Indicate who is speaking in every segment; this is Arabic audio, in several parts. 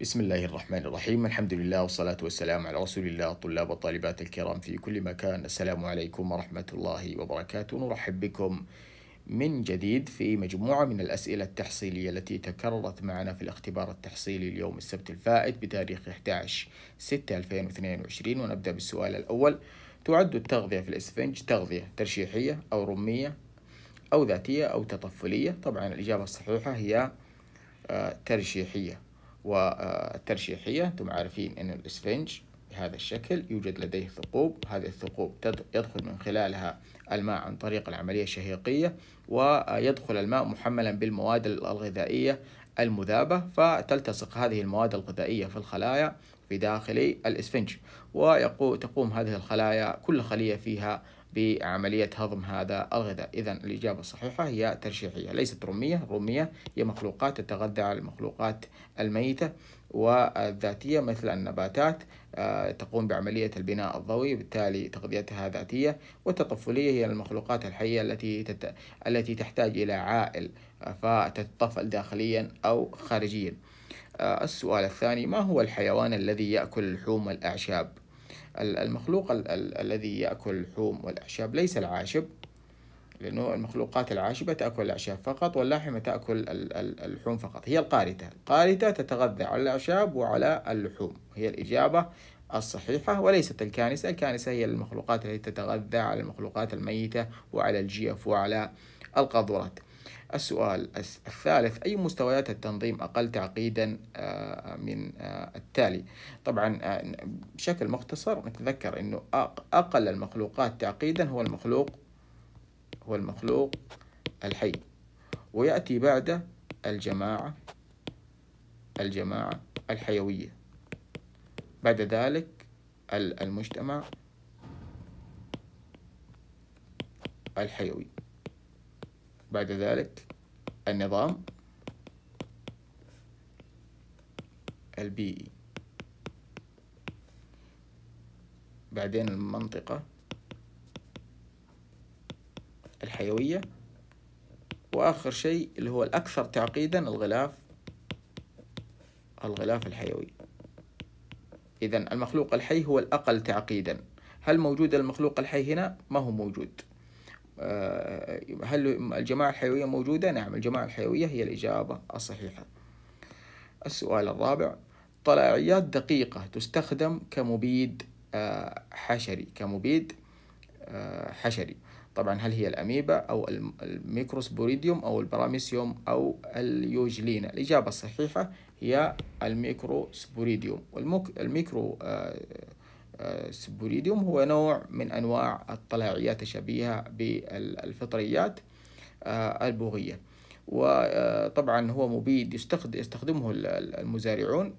Speaker 1: بسم الله الرحمن الرحيم الحمد لله والصلاة والسلام على رسول الله طلاب والطالبات الكرام في كل مكان السلام عليكم ورحمة الله وبركاته نرحب بكم من جديد في مجموعة من الأسئلة التحصيلية التي تكررت معنا في الاختبار التحصيلي اليوم السبت الفائت بتاريخ 11/6/2022 ونبدأ بالسؤال الأول تعد التغذية في الإسفنج تغذية ترشيحية أو رمية أو ذاتية أو تطفلية طبعا الإجابة الصحيحة هي ترشيحية والترشيحية أنتم عارفين أن الإسفنج بهذا الشكل يوجد لديه ثقوب هذه الثقوب يدخل من خلالها الماء عن طريق العملية الشهيقية ويدخل الماء محملا بالمواد الغذائية المذابة فتلتصق هذه المواد الغذائية في الخلايا في داخل الإسفنج وتقوم هذه الخلايا كل خلية فيها في عملية هضم هذا الغذاء إذا الإجابة الصحيحة هي ترشيحية ليست رمية رمية هي مخلوقات تتغذى على المخلوقات الميتة والذاتية مثل النباتات آه، تقوم بعملية البناء الضوئي بالتالي تغذيتها ذاتية والتطفلية هي المخلوقات الحية التي تت... التي تحتاج إلى عائل آه، فتتطفل داخليا أو خارجيا آه، السؤال الثاني ما هو الحيوان الذي يأكل لحوم الأعشاب؟ المخلوق ال ال الذي يأكل اللحوم والأعشاب ليس العاشب لأنه المخلوقات العاشبة تأكل الأعشاب فقط واللاحمة تأكل اللحوم فقط هي القارتة القارتة تتغذى على الأعشاب وعلى اللحوم هي الإجابة الصحيحة وليست الكانسة الكانسة هي المخلوقات التي تتغذى على المخلوقات الميتة وعلى الجيف وعلى القذورات السؤال الثالث أي مستويات التنظيم أقل تعقيدا آه، من آه، التالي طبعا آه، بشكل مختصر نتذكر أنه أقل المخلوقات تعقيدا هو المخلوق هو المخلوق الحي ويأتي بعده الجماعة الجماعة الحيوية بعد ذلك المجتمع الحيوي بعد ذلك النظام البيئي بعدين المنطقة الحيوية وآخر شيء اللي هو الأكثر تعقيدا الغلاف الغلاف الحيوي إذا المخلوق الحي هو الأقل تعقيدا هل موجود المخلوق الحي هنا؟ ما هو موجود آه، هل الجماعة الحيوية موجودة؟ نعم الجماعة الحيوية هي الإجابة الصحيحة السؤال الرابع طلائعيات دقيقة تستخدم كمبيد آه، حشري كمبيد آه، حشري طبعا هل هي الأميبا أو الميكروسبوريديوم أو البراميسيوم أو اليوجلينا الإجابة الصحيحة هي الميكروسبوريديوم والميكرو السبوريديوم هو نوع من أنواع الطلاعيات الشبيهة بالفطريات آه، البوغية وطبعا هو مبيد يستخدمه المزارعون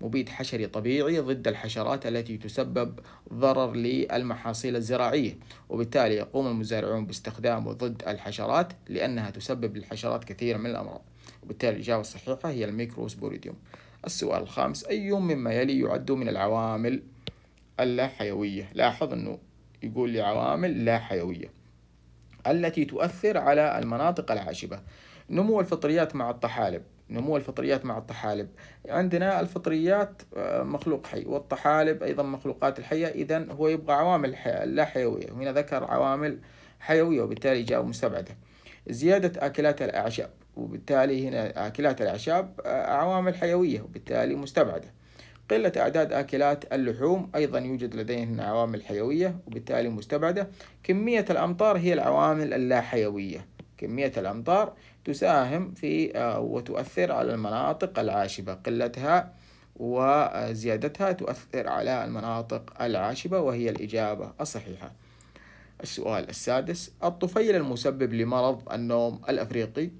Speaker 1: مبيد حشري طبيعي ضد الحشرات التي تسبب ضرر للمحاصيل الزراعية وبالتالي يقوم المزارعون باستخدامه ضد الحشرات لأنها تسبب للحشرات كثير من الأمراض وبالتالي الإجابة الصحيحة هي الميكروسبوريديوم السؤال الخامس أي مما يلي يعد من العوامل اللا حيوية لاحظ أنه يقول لي عوامل لا حيوية التي تؤثر على المناطق العاشبة نمو الفطريات مع الطحالب نمو الفطريات مع الطحالب عندنا الفطريات آه، مخلوق حي والطحالب أيضا مخلوقات الحية إذا هو يبغى عوامل لا حيوية هنا ذكر عوامل حيوية وبالتالي جاء مستبعدة زيادة أكلات الأعشاب وبالتالي هنا أكلات الأعشاب آه، عوامل حيوية وبالتالي مستبعدة قلة أعداد أكلات اللحوم أيضا يوجد لديهن عوامل حيوية وبالتالي مستبعدة كمية الأمطار هي العوامل اللا حيوية كمية الأمطار تساهم في آه، وتؤثر على المناطق العاشبة قلتها وزيادتها تؤثر على المناطق العاشبة وهي الإجابة الصحيحة السؤال السادس الطفيل المسبب لمرض النوم الأفريقي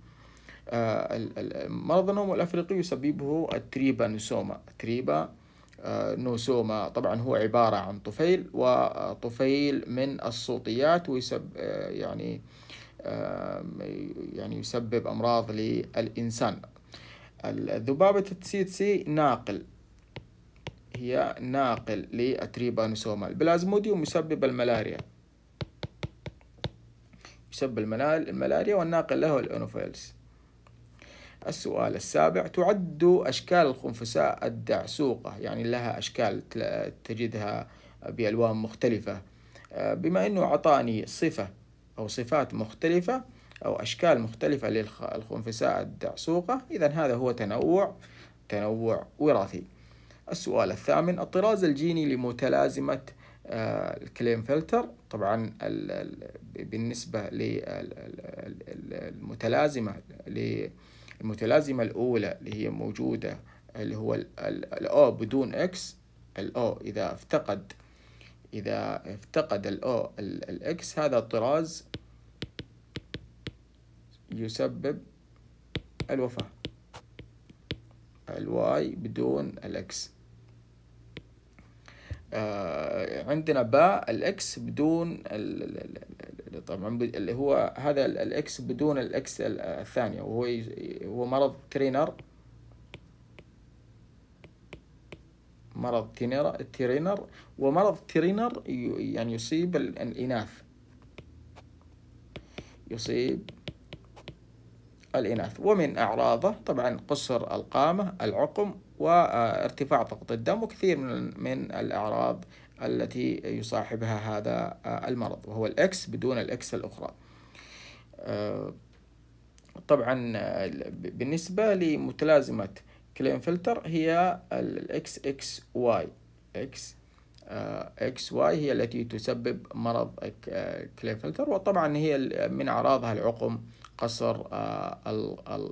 Speaker 1: آه، مرض النوم الأفريقي يسببه التريبانوسوما تريبا آه، نوسوما طبعا هو عبارة عن طفيل وطفيل من الصوتيات ويسب آه، يعني يعني يسبب أمراض للإنسان الذبابة التسيتسي ناقل هي ناقل للتريبانوسوما البلازموديوم يسبب الملاريا يسبب الملاريا والناقل له الأنوفيلس السؤال السابع تعد أشكال الخنفساء الدعسوقة يعني لها أشكال تجدها بألوان مختلفة آه، بما أنه أعطاني صفة أو صفات مختلفة أو أشكال مختلفة للخنفساء الدعسوقة إذا هذا هو تنوع تنوع وراثي السؤال الثامن الطراز الجيني لمتلازمة آه، الكليم فلتر طبعا بالنسبة للمتلازمة المتلازمة الأولى اللي هي موجودة اللي هو O بدون إكس الأو إذا افتقد إذا افتقد الأو الإكس هذا الطراز يسبب الوفاة الواي بدون الإكس X آه، عندنا باء الإكس بدون طبعا اللي هو هذا الاكس بدون الاكس الثانية وهو هو مرض ترينر مرض ترينر ومرض ترينر يعني يصيب الإناث يصيب الإناث ومن أعراضه طبعا قصر القامة العقم وارتفاع ضغط الدم وكثير من من الأعراض التي يصاحبها هذا آه، المرض وهو الإكس بدون الإكس الأخرى آه، طبعا آه، بالنسبة لمتلازمة كلين فلتر هي الإكس إكس واي إكس اكس واي هي التي تسبب مرض كلين فلتر وطبعا هي من أعراضها العقم قصر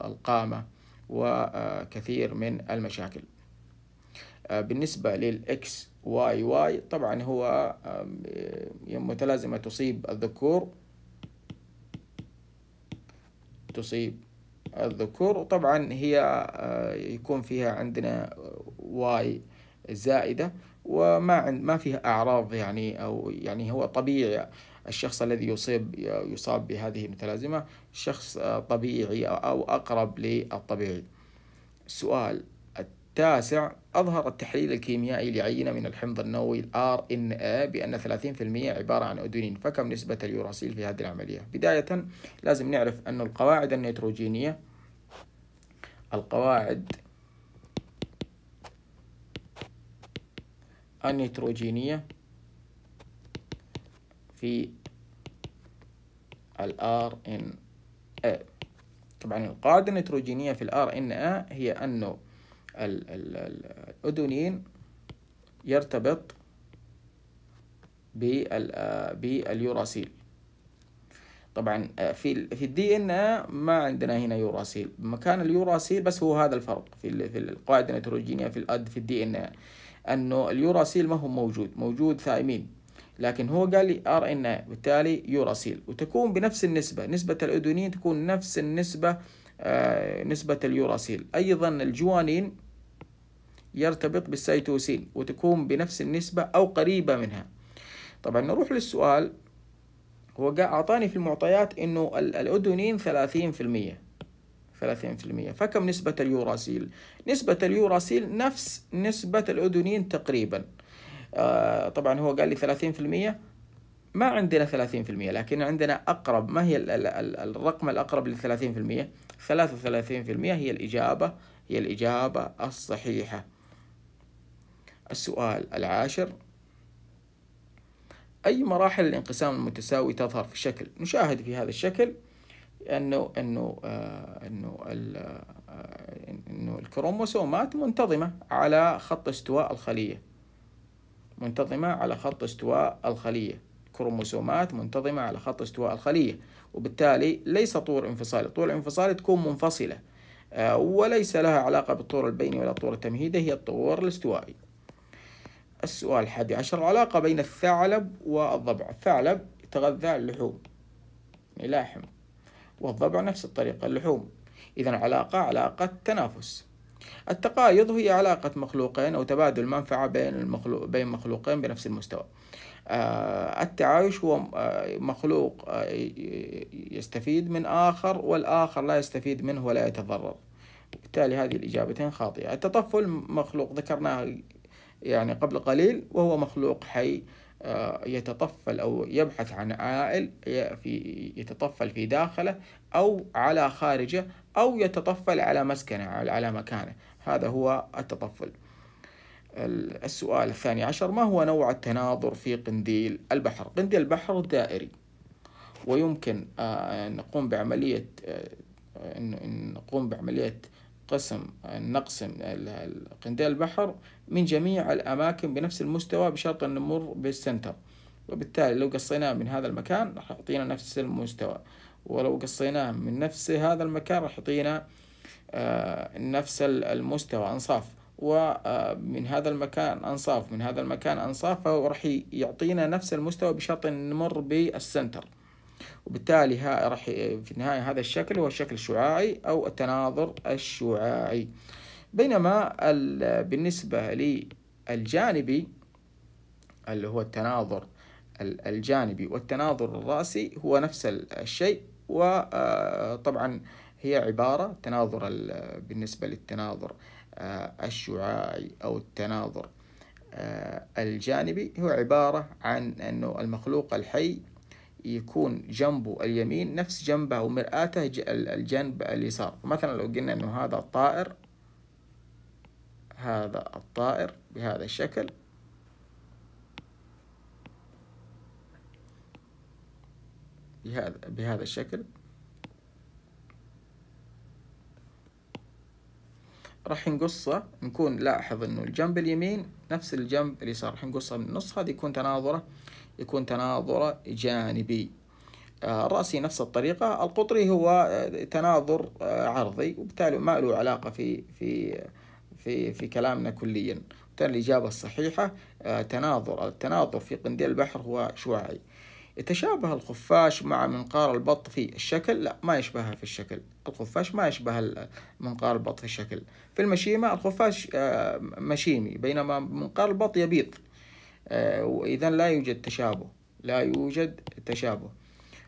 Speaker 1: القامة وكثير من المشاكل بالنسبة للإكس واي واي طبعا هو متلازمة تصيب الذكور تصيب الذكور وطبعا هي آه، يكون فيها عندنا واي زائدة وما عند ما فيها أعراض يعني أو يعني هو طبيعي الشخص الذي يصيب يصاب بهذه المتلازمة شخص طبيعي أو أقرب للطبيعي سؤال تاسع أظهر التحليل الكيميائي لعينة من الحمض النووي الـ RNA إيه بأن 30% عبارة عن أدونين فكم نسبة اليوراسيل في هذه العملية؟ بداية لازم نعرف أن القواعد النيتروجينية القواعد النيتروجينية في الـ RNA إيه. طبعا القاعدة النيتروجينية في الـ RNA إيه هي أنه الأذنين يرتبط باليوراسيل طبعا آه، في في الدي ان ما عندنا هنا يوراسيل مكان اليوراسيل بس هو هذا الفرق في في القاعده النيتروجينيه في الاد في الدي ان انه اليوراسيل ما هو موجود موجود ثايمين لكن هو قال لي ار ان بالتالي يوراسيل وتكون بنفس النسبه نسبه الادونين تكون نفس النسبه آه، نسبة اليوراسيل أيضا الجوانين يرتبط بالسيتوسين وتكون بنفس النسبة أو قريبة منها طبعا نروح للسؤال هو أعطاني في المعطيات أنه الأدونين 30% 30% فكم نسبة اليوراسيل؟ نسبة اليوراسيل نفس نسبة الأدونين تقريبا آه طبعا هو قال لي ما عندنا 30% لكن عندنا أقرب ما هي الرقم الأقرب لل 30% 33% هي الإجابة هي الإجابة الصحيحة السؤال العاشر أي مراحل الانقسام المتساوي تظهر في الشكل نشاهد في هذا الشكل أنه أنه آه، أنه آه، أنه الكروموسومات منتظمة على خط استواء الخلية منتظمة على خط استواء الخلية كروموسومات منتظمة على خط استواء الخلية وبالتالي ليس طور انفصالي طور انفصالي تكون منفصلة آه، وليس لها علاقة بالطور البيني ولا الطور التمهيدي هي الطور الاستوائي السؤال الحادي عشر العلاقة بين الثعلب والضبع الثعلب يتغذى اللحوم يلاحم والضبع نفس الطريقة اللحوم إذا علاقة علاقة تنافس التقايض هي علاقة مخلوقين أو تبادل منفعة بين, المخلوق بين مخلوقين بنفس المستوى آه، التعايش هو آه، مخلوق آه، يستفيد من آخر والآخر لا يستفيد منه ولا يتضرر بالتالي هذه الإجابتين خاطئة التطفل مخلوق ذكرناه يعني قبل قليل وهو مخلوق حي يتطفل أو يبحث عن عائل في يتطفل في داخله أو على خارجه أو يتطفل على مسكنه على مكانه هذا هو التطفل السؤال الثاني عشر ما هو نوع التناظر في قنديل البحر قنديل البحر دائري ويمكن آه، نقوم بعملية آه، نقوم بعملية قسم نقسم قنديل البحر من جميع الأماكن بنفس المستوى بشرط أن نمر بالسنتر وبالتالي لو قصيناه من هذا المكان راح يعطينا نفس المستوى ولو قصيناه من نفس هذا المكان راح يعطينا آه، نفس المستوى أنصاف ومن هذا المكان أنصاف من هذا المكان أنصاف فهو راح يعطينا نفس المستوى بشرط أن نمر بالسنتر وبالتالي ها راح في النهاية هذا الشكل هو الشكل الشعاعي أو التناظر الشعاعي بينما بالنسبة للجانبي اللي هو التناظر الجانبي والتناظر الرأسي هو نفس الشيء وطبعا آه، هي عبارة تناظر بالنسبة للتناظر آه، الشعاعي أو التناظر آه، الجانبي هو عبارة عن أنه المخلوق الحي يكون جنبه اليمين نفس جنبه ومرآته الجنب اليسار مثلا لو قلنا أنه هذا الطائر هذا الطائر بهذا الشكل بهذا بهذا الشكل راح نقصه نكون لاحظ انه الجنب اليمين نفس الجنب اليسار راح نقصه من النص هذا يكون تناظره يكون تناظره جانبي الرأسي آه، نفس الطريقة القطري هو آه، تناظر آه، عرضي وبالتالي ما له علاقة في في في في كلامنا كليا بالتالي الإجابة الصحيحة تناظر التناظر في قنديل البحر هو شعاعي يتشابه الخفاش مع منقار البط في الشكل لا ما يشبهها في الشكل الخفاش ما يشبه منقار البط في الشكل في المشيمة الخفاش آه، مشيمي بينما منقار البط يبيض آه، وإذا لا يوجد تشابه لا يوجد تشابه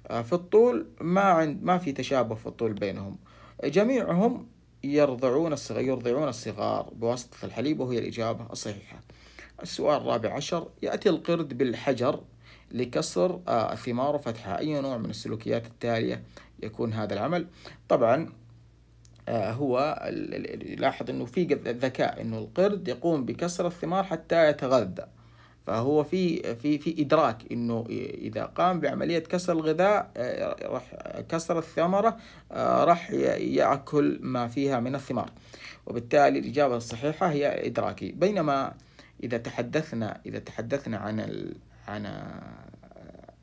Speaker 1: آه، في الطول ما عند ما في تشابه في الطول بينهم جميعهم يرضعون الصغار يرضعون الصغار بواسطة الحليب وهي الإجابة الصحيحة السؤال الرابع عشر يأتي القرد بالحجر لكسر آه، الثمار وفتحها أي نوع من السلوكيات التالية يكون هذا العمل طبعا آه، هو لاحظ أنه في ذكاء أنه القرد يقوم بكسر الثمار حتى يتغذى فهو في في في ادراك انه اذا قام بعمليه كسر الغذاء آه، راح كسر الثمره راح ياكل ما فيها من الثمار وبالتالي الاجابه الصحيحه هي ادراكي بينما اذا تحدثنا اذا تحدثنا عن عن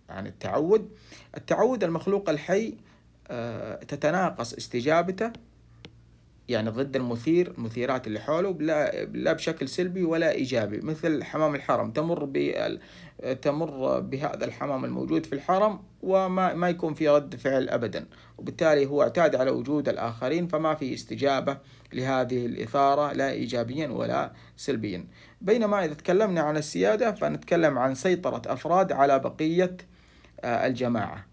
Speaker 1: عن التعود التعود المخلوق الحي آه، تتناقص استجابته يعني ضد المثير المثيرات اللي حوله لا, بشكل سلبي ولا إيجابي مثل حمام الحرم تمر بال... تمر بهذا الحمام الموجود في الحرم وما ما يكون في رد فعل أبدا وبالتالي هو اعتاد على وجود الآخرين فما في استجابة لهذه الإثارة لا إيجابيا ولا سلبيا بينما إذا تكلمنا عن السيادة فنتكلم عن سيطرة أفراد على بقية آه، الجماعة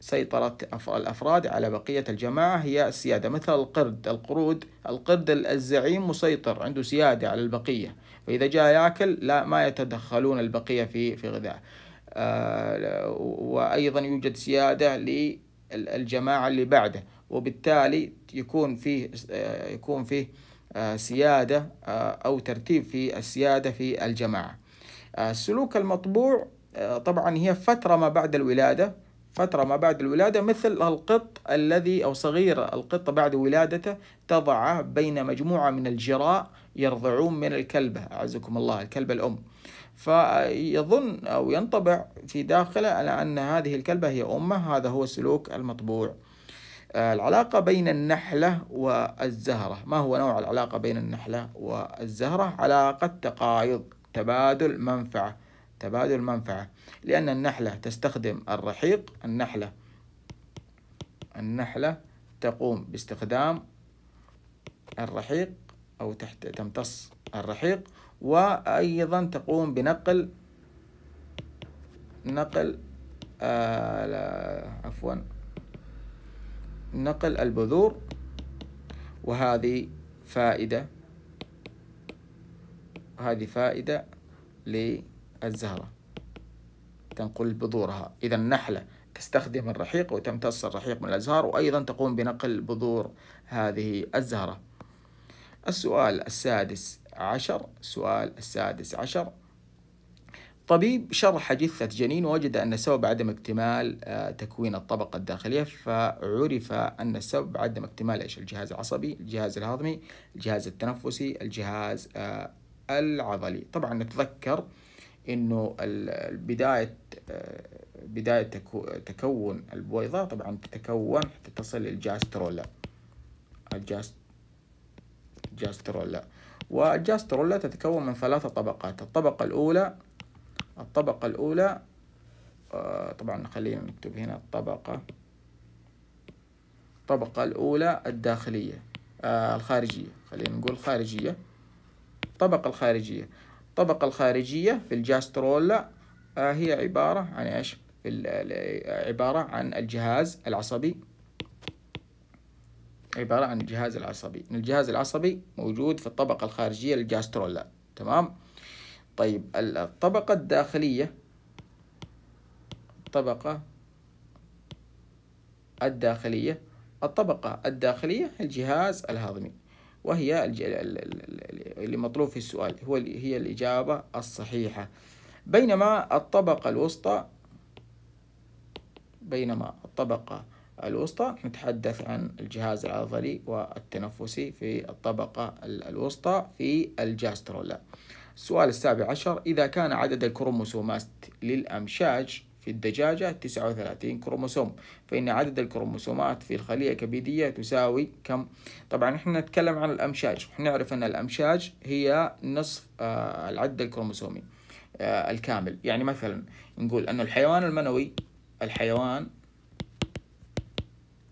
Speaker 1: سيطرة الأفراد على بقية الجماعة هي السيادة مثل القرد القرود القرد الزعيم مسيطر عنده سيادة على البقية فإذا جاء يأكل لا ما يتدخلون البقية في في آه وأيضا يوجد سيادة للجماعة اللي بعده وبالتالي يكون فيه آه، يكون فيه آه، سيادة آه، أو ترتيب في السيادة في الجماعة السلوك المطبوع طبعا هي فترة ما بعد الولادة فترة ما بعد الولادة مثل القط الذي أو صغير القط بعد ولادته تضعه بين مجموعة من الجراء يرضعون من الكلبة أعزكم الله الكلبة الأم فيظن أو ينطبع في داخله على أن هذه الكلبة هي أمه هذا هو السلوك المطبوع العلاقة بين النحلة والزهرة ما هو نوع العلاقة بين النحلة والزهرة علاقة تقايض تبادل منفعة تبادل منفعة لأن النحلة تستخدم الرحيق النحلة النحلة تقوم باستخدام الرحيق أو تحت تمتص الرحيق وأيضا تقوم بنقل نقل آه عفوا نقل البذور وهذه فائدة هذه فائدة للنحلة الزهرة تنقل بذورها إذا النحلة تستخدم الرحيق وتمتص الرحيق من الأزهار وأيضا تقوم بنقل بذور هذه الزهرة السؤال السادس عشر سؤال السادس عشر طبيب شرح جثة جنين وجد أن السبب عدم اكتمال آه، تكوين الطبقة الداخلية فعرف أن السبب عدم اكتمال إيش الجهاز العصبي الجهاز الهضمي الجهاز التنفسي الجهاز آه، العضلي طبعا نتذكر انه آه، بدايه بدايه تكون البويضه طبعا تتكون حتى تصل للجاسترولا الجاسترولا والجاسترولا تتكون من ثلاثة طبقات الطبقة الأولى الطبقة الأولى آه، طبعا خلينا نكتب هنا الطبقة الطبقة الأولى الداخلية آه، الخارجية خلينا نقول خارجية الطبقة الخارجية الطبقة الخارجية في الجاسترولا آه، هي عبارة عن ايش؟ عبارة عن الجهاز العصبي عبارة عن الجهاز العصبي الجهاز العصبي موجود في الطبقة الخارجية للجاسترولا تمام طيب الطبقة الداخلية الطبقة الداخلية الطبقة الداخلية الجهاز الهضمي وهي اللي مطلوب في السؤال هو هي الإجابة الصحيحة بينما الطبقة الوسطى بينما الطبقة الوسطى نتحدث عن الجهاز العضلي والتنفسي في الطبقة الوسطى في الجاسترولا السؤال السابع عشر إذا كان عدد الكروموسومات للأمشاج في الدجاجة 39 كروموسوم فإن عدد الكروموسومات في الخلية الكبدية تساوي كم؟ طبعا احنا نتكلم عن الأمشاج ونعرف أن الأمشاج هي نصف آه العدد الكروموسومي آه الكامل يعني مثلا نقول أن الحيوان المنوي الحيوان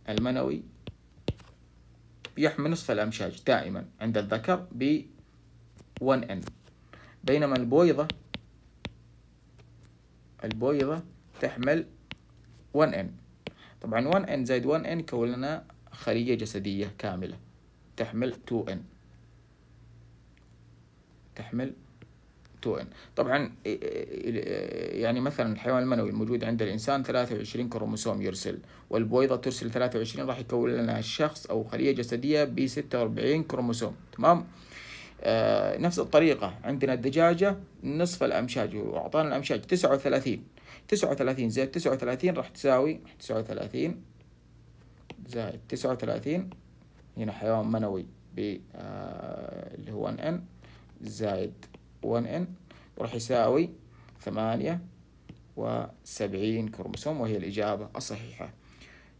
Speaker 1: المنوي يحمل نصف الأمشاج دائما عند الذكر ب 1 n بينما البويضة البويضة تحمل 1n طبعا 1n زائد 1n يكون لنا خلية جسدية كاملة تحمل 2n تحمل 2n طبعا يعني مثلا الحيوان المنوي الموجود عند الانسان 23 كروموسوم يرسل والبويضه ترسل 23 راح يكون لنا شخص او خليه جسديه ب 46 كروموسوم تمام آه، نفس الطريقه عندنا الدجاجه نصف الامشاج واعطانا الامشاج 39 تسعة وثلاثين زائد تسعة وثلاثين راح تساوي تسعة وثلاثين زائد تسعة وثلاثين هنا حيوان منوي ب آه، اللي هو 1 ان زائد 1 ان وراح يساوي ثمانية وسبعين كروموسوم وهي الإجابة الصحيحة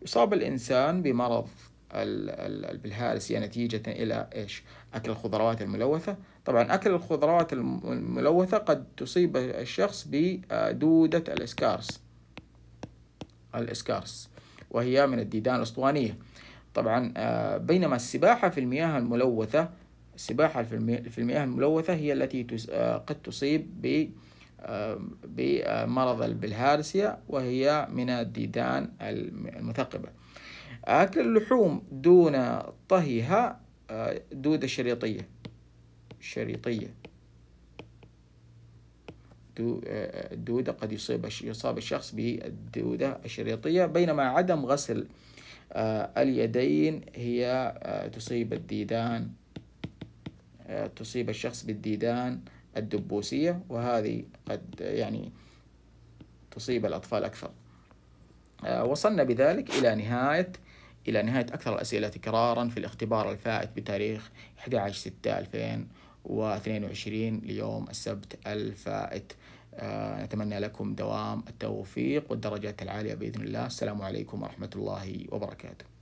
Speaker 1: يصاب الإنسان بمرض هي نتيجة إلى إيش؟ أكل الخضروات الملوثة طبعا أكل الخضروات الملوثة قد تصيب الشخص بدودة الإسكارس الإسكارس وهي من الديدان الأسطوانية طبعا آه، بينما السباحة في المياه الملوثة السباحة في المياه الملوثة هي التي آه، قد تصيب ب آه، بمرض البلهارسيا وهي من الديدان المثقبة أكل اللحوم دون طهيها آه، آه، آه، دودة شريطية شريطية الدودة قد يصيب يصاب الشخص بالدودة الشريطية بينما عدم غسل اليدين هي تصيب الديدان تصيب الشخص بالديدان الدبوسية وهذه قد يعني تصيب الأطفال أكثر وصلنا بذلك إلى نهاية إلى نهاية أكثر الأسئلة تكرارا في الاختبار الفائت بتاريخ 11 6 2022 ليوم السبت الفائت آه، نتمنى لكم دوام التوفيق والدرجات العالية بإذن الله السلام عليكم ورحمة الله وبركاته